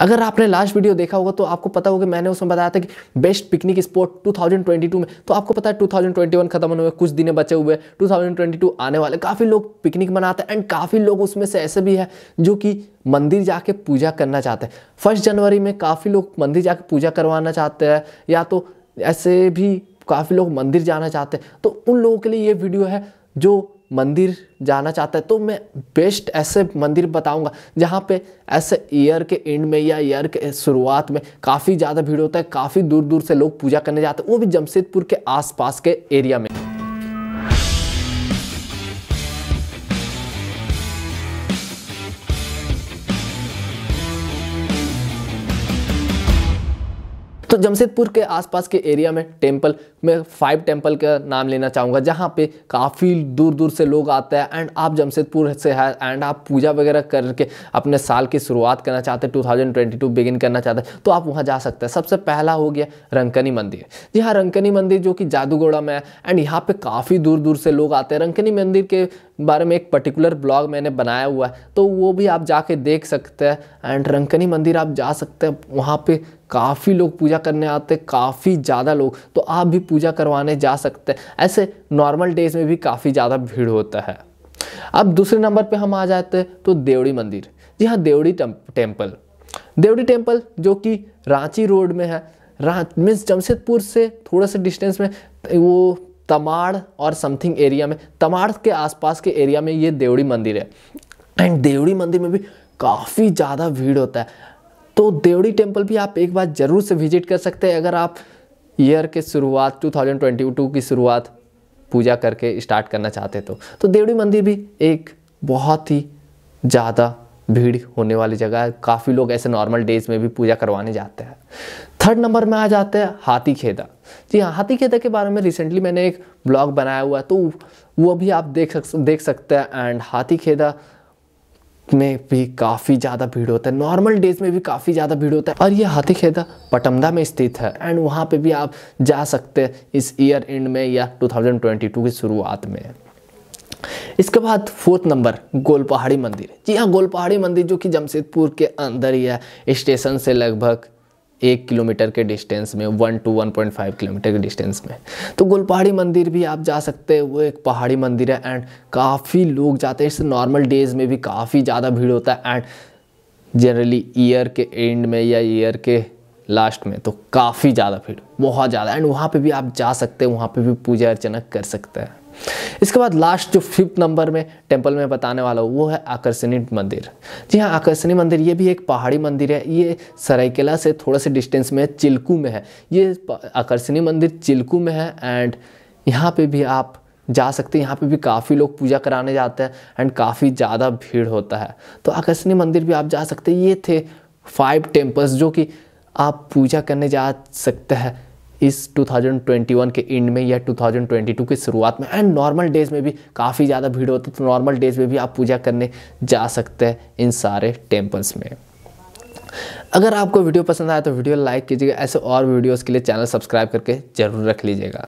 अगर आपने last video देखा होगा तो आपको पता होगा मैंने उसमें बताया था कि बेस्ट पिकनिक स्पॉट 2022 में तो आपको पता है 2021 खत्म होने में कुछ दिन बचे हुए 2022 आने वाले काफ़ी लोग पिकनिक मनाते हैं एंड काफ़ी लोग उसमें से ऐसे भी हैं जो कि मंदिर जाके पूजा करना चाहते हैं फर्स्ट जनवरी में काफ़ी लोग मंदिर जाके पूजा करवाना चाहते हैं या तो ऐसे भी काफ़ी लोग मंदिर जाना चाहते हैं तो उन लोगों के लिए ये वीडियो है जो मंदिर जाना चाहता है तो मैं बेस्ट ऐसे मंदिर बताऊंगा जहाँ पे ऐसे ईयर के एंड में या ईयर के शुरुआत में काफ़ी ज़्यादा भीड़ होता है काफ़ी दूर दूर से लोग पूजा करने जाते हैं वो भी जमशेदपुर के आसपास के एरिया में तो जमशेदपुर के आसपास के एरिया में टेम्पल मैं फाइव टेम्पल का नाम लेना चाहूँगा जहाँ पे काफ़ी दूर दूर से लोग आते हैं एंड आप जमशेदपुर से है एंड आप पूजा वगैरह करके अपने साल की शुरुआत करना चाहते हैं 2022 बिगिन करना चाहते हैं तो आप वहाँ जा सकते हैं सबसे पहला हो गया रंकनी मंदिर जी हाँ रंकनी मंदिर जो कि जादूगोड़ा में है एंड यहाँ पर काफ़ी दूर दूर से लोग आते हैं रंकनी मंदिर के बारे में एक पर्टिकुलर ब्लॉग मैंने बनाया हुआ है तो वो भी आप जाके देख सकते हैं एंड रंकनी मंदिर आप जा सकते हैं वहाँ पे काफ़ी लोग पूजा करने आते हैं काफ़ी ज़्यादा लोग तो आप भी पूजा करवाने जा सकते हैं ऐसे नॉर्मल डेज में भी काफ़ी ज़्यादा भीड़ होता है अब दूसरे नंबर पर हम आ जाते हैं तो देवड़ी मंदिर जी हाँ देवड़ी टेम्पल देवड़ी टेम्पल जो कि रांची रोड में है रा मीन्स जमशेदपुर से थोड़ा सा डिस्टेंस में वो तमाड़ और समथिंग एरिया में तमाड़ के आसपास के एरिया में ये देवड़ी मंदिर है एंड देवड़ी मंदिर में भी काफ़ी ज़्यादा भीड़ होता है तो देवड़ी टेम्पल भी आप एक बार ज़रूर से विजिट कर सकते हैं अगर आप ईयर के शुरुआत 2022 की शुरुआत पूजा करके स्टार्ट करना चाहते तो तो देवड़ी मंदिर भी एक बहुत ही ज़्यादा भीड़ होने वाली जगह है काफ़ी लोग ऐसे नॉर्मल डेज में भी पूजा करवाने जाते हैं थर्ड नंबर में आ जाते हैं हाथी खेदा जी हाँ हाथी खेदा के बारे में रिसेंटली मैंने एक ब्लॉग बनाया हुआ है तो वो भी आप देख सक देख सकते हैं एंड हाथी खेदा में भी काफ़ी ज़्यादा भीड़ होता है नॉर्मल डेज में भी काफ़ी ज़्यादा भीड़ होता है और ये हाथी खेदा पटमदा में स्थित है एंड वहाँ पे भी आप जा सकते हैं इस ईयर एंड में या 2022 की शुरुआत में इसके बाद फोर्थ नंबर गोल पहाड़ी मंदिर जी हाँ गोल पहाड़ी मंदिर जो कि जमशेदपुर के अंदर ही है स्टेशन से लगभग एक किलोमीटर के डिस्टेंस में one two one point five kilometre के डिस्टेंस में तो गुलपहाड़ी मंदिर भी आप जा सकते हैं वो एक पहाड़ी मंदिर है एंड काफ़ी लोग जाते हैं इससे नॉर्मल डेज में भी काफ़ी ज़्यादा भीड़ होता है एंड जनरली ईयर के एंड में या ईयर के लास्ट में तो काफ़ी ज़्यादा भीड़ बहुत ज़्यादा एंड वहाँ पर भी आप जा सकते हैं वहाँ पर भी पूजा अर्चना कर सकते हैं इसके बाद लास्ट जो फिफ्थ नंबर में टेम्पल में बताने वाला हूँ वो है आकर्षणी मंदिर जी हाँ आकर्षणी मंदिर ये भी एक पहाड़ी मंदिर है ये सरायकेला से थोड़ा से डिस्टेंस में चिल्कू में है ये आकर्षणी मंदिर चिल्कू में है एंड यहाँ पर भी आप जा सकते हैं यहाँ पे भी काफ़ी लोग पूजा कराने जाते हैं एंड काफ़ी ज़्यादा भीड़ होता है तो आकर्षणी मंदिर भी आप जा सकते हैं ये थे फाइव टेम्पल्स जो कि आप पूजा करने जा सकते हैं इस 2021 के एंड में या 2022 की शुरुआत में एंड नॉर्मल डेज में भी काफ़ी ज़्यादा भीड़ होती है तो नॉर्मल डेज में भी आप पूजा करने जा सकते हैं इन सारे टेम्पल्स में अगर आपको वीडियो पसंद आया तो वीडियो लाइक कीजिएगा ऐसे और वीडियोस के लिए चैनल सब्सक्राइब करके ज़रूर रख लीजिएगा